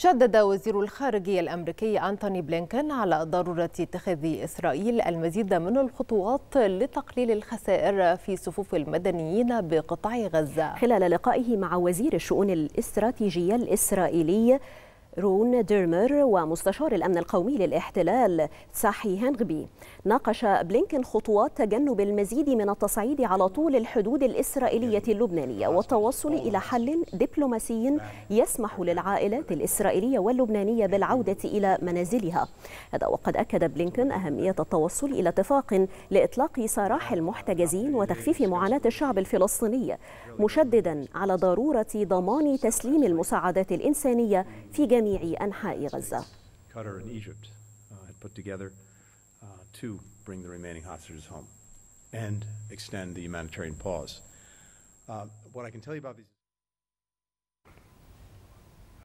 شدد وزير الخارجية الأمريكي أنتوني بلينكن على ضرورة اتخاذ إسرائيل المزيد من الخطوات لتقليل الخسائر في صفوف المدنيين بقطاع غزة خلال لقائه مع وزير الشؤون الاستراتيجية الإسرائيلي رون ديرمر ومستشار الأمن القومي للاحتلال تساحي هانغبي ناقش بلينكن خطوات تجنب المزيد من التصعيد على طول الحدود الإسرائيلية اللبنانية والتوصل إلى حل دبلوماسي يسمح للعائلات الإسرائيلية واللبنانية بالعودة إلى منازلها هذا وقد أكد بلينكن أهمية التوصل إلى اتفاق لإطلاق سراح المحتجزين وتخفيف معاناة الشعب الفلسطيني مشددا على ضرورة ضمان تسليم المساعدات الإنسانية في جميع جميع Qatar and Egypt uh, had put together uh, to bring the remaining hostages home and extend the humanitarian pause. Uh, what I can tell you about these